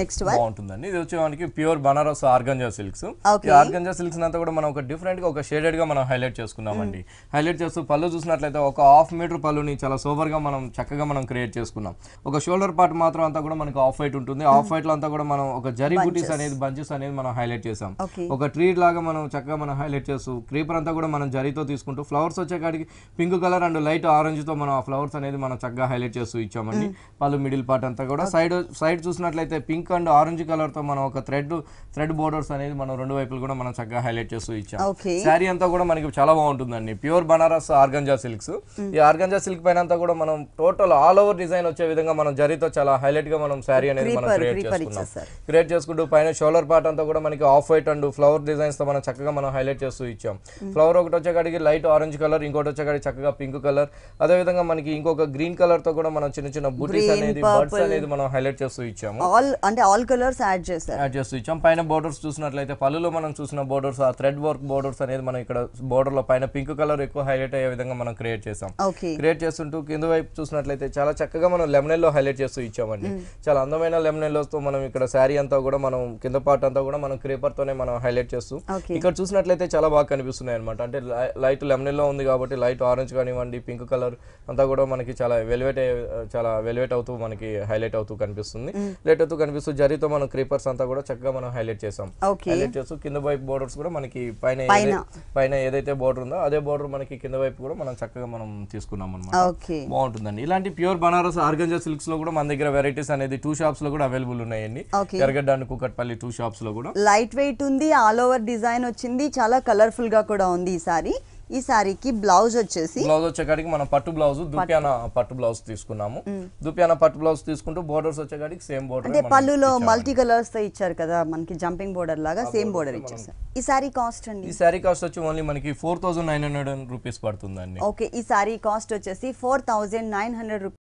Next బాగుంటుందండి ఇది వచ్చి మనకి pure Banaras organza silks organza silks అంతా కూడా మనం ఒక డిఫరెంట్ గా ఒక షేడెడ్ గా మనం హైలైట్ చేసుకున్నామండి hmm. హైలైట్ చేస్తూ పళ్ళు చూసినట్లయితే ఒక హాఫ్ మీటర్ పళ్ళుని చాలా సూపర్ గా మనం చక్కగా మనం క్రియేట్ చేసుకున్నాం ఒక షోల్డర్ పార్ట్ మాత్రం అంతా కూడా మనకి ఆఫ్ వైట్ ఉంటుంది hmm. ఆఫ్ వైట్ లో అంతా కూడా మనం ఒక జరి బుటీస్ అనేది బంచెస్ అనేది మనం హైలైట్ చేసాం ఒక ట్రీ లాగా మనం చక్కగా మనం హైలైట్ చేస్తూ క్రీపర్ అంతా కూడా మనం జరితో తీసుకుంటూ ఫ్లవర్స్ వచ్చేకాడికి pink colour and light orange తో మనం ఆ ఫ్లవర్స్ అనేది మనం చక్కగా హైలైట్ చేస్తూ ఇచ్చామండి hmm. పళ్ళు మిడిల్ పార్ట్ అంతా కూడా సైడ్ సైడ్ చూసినట్లయితే పింక్ అండ్ ఆరెంజ్ కలర్ తో మనం ఒక థ్రెడ్ థ్రెడ్ బోర్డర్స్ అనేది మనం రెండు వైపులు కూడా మనం చక్కగా హైలైట్ చేస్తూ ఇచ్చాం శారీ అంతా కూడా మనకి చాలా బాగుంటుందండి ప్యూర్ బనారస్ ఆర్గంజా సిల్క్స్ ఈ ఆర్గంజా సిల్క్ పైన అంతా కూడా మనం టోటల్ ఆల్ ఓవర్ డిజైన్ వచ్చే విధంగా మనం జరితో చాలా హైలైట్ గా మనం శారీ అనేది మనం క్రియేట్ చేసుకుంటాం క్రియేట్ చేసుకుంటూ పైన షోలర్ పార్ట్ అంతా కూడా మనకి off white and flower designs తో మనం చక్కగా మనం హైలైట్ చేస్తూ ఇచ్చాం ఫ్లవర్ ఒకటి వచ్చేకాడికి లైట్ ఆరెంజ్ కలర్ ఇంకోటి వచ్చేకాడికి చక్కగా పింక్ కలర్ అదే విధంగా మనకి ఇంకొక గ్రీన్ కలర్ తో కూడా మనం చిన్న చిన్న బుటీస్ అనేది బర్డ్స్ అనేది మనం హైలైట్ చేస్తూ ఇచ్చాము అంటే ఆల్ కలర్స్ యాడ్ చేస్తారు యాడ్ చేస్తూ ఇచ్చాం పైన బోర్డర్స్ చూసినట్లయితే పళ్ళులో మనం చూసిన బోర్డర్స్ ఆ థ్రెడ్ వర్క్ బోర్డర్స్ అనేది మనం ఇక్కడ బోర్డర్ లో పైన పింక్ కలర్ ఎక్కువ హైలైట్ అయ్యే విధంగా మనం క్రియేట్ చేసాం క్రియేట్ చేస్తుంటూ కింద వైపు చూసినట్లయితే చాలా చక్కగా మనం లో హైలైట్ చేస్తూ ఇచ్చామండి hmm. చాలా అందమైన తో మనం ఇక్కడ శారీ అంతా కూడా మనం కింద పార్ట్ అంతా కూడా మనం క్రేపర్ తోనే మనం హైలైట్ చేస్తూ ఇక్కడ చూసినట్లయితే చాలా బాగా కనిపిస్తున్నాయి అనమాట అంటే లైట్ లో ఉంది కాబట్టి లైట్ ఆరెంజ్ కానివ్వండి పింక్ కలర్ అంతా కూడా మనకి చాలా వెల్వేట్ చాలా వెల్వేట్ అవుతూ మనకి హైలైట్ అవుతూ కనిపిస్తుంది లైట్ hmm. అవుతూ కనిపిస్తుంది సో జరీతో మనం క్రీపర్స్ అంతా కూడా చక్కగా మనం హైలైట్ చేసాం హైలైట్ చేస్తూ కింద వైపు బోర్డర్స్ కూడా మనకి పైన పైన ఏదైతే బోర్డర్ ఉందో అదే బోర్డర్ మనకి కింద వైపు కూడా మనం చక్కగా మనం తీసుకున్నాం అనమాట బాగుంటుందండి ఇలాంటి ప్యూర్ బనారస్ ఆర్గంజా సిల్క్స్ లో కూడా మన దగ్గర వెరైటీస్ అనేది టూ షాప్స్ లో కూడా అవైలబుల్ ఉన్నాయండి ఎరగడ్డాన్ని కుక్కట్పల్లి టూ షాప్స్ లో కూడా లైట్ వెయిట్ ఉంది ఆల్ ఓవర్ డిజైన్ వచ్చింది చాలా కలర్ఫుల్ గా కూడా ఉంది ఈ సారీ ఈ సారీకి బ్లౌజ్ వచ్చేసి బ్లౌజ్ వచ్చేకాడికి మనం పట్టు బ్లౌజ్ దుప్యాన పట్టు బ్లౌజ్ తీసుకున్నాము దుప్యాన పట్టు బ్లౌజ్ తీసుకుంటూ బోర్డర్స్ వచ్చేకాడికి సేమ్ బోర్డర్ అంటే పళ్ళులో మల్టీ కలర్స్ తో ఇచ్చారు కదా మనకి జంపింగ్ బోర్డర్ లాగా సేమ్ బోర్డర్ ఇచ్చేసారు ఈ సారీ కాస్ట్ అండి ఈ సారీ కాస్ట్ వచ్చి ఓన్లీ మనకి four thousand nine hundred rupees పడుతుందండి ఓకే ఈ సారీ కాస్ట్ వచ్చేసి four thousand nine hundred rupees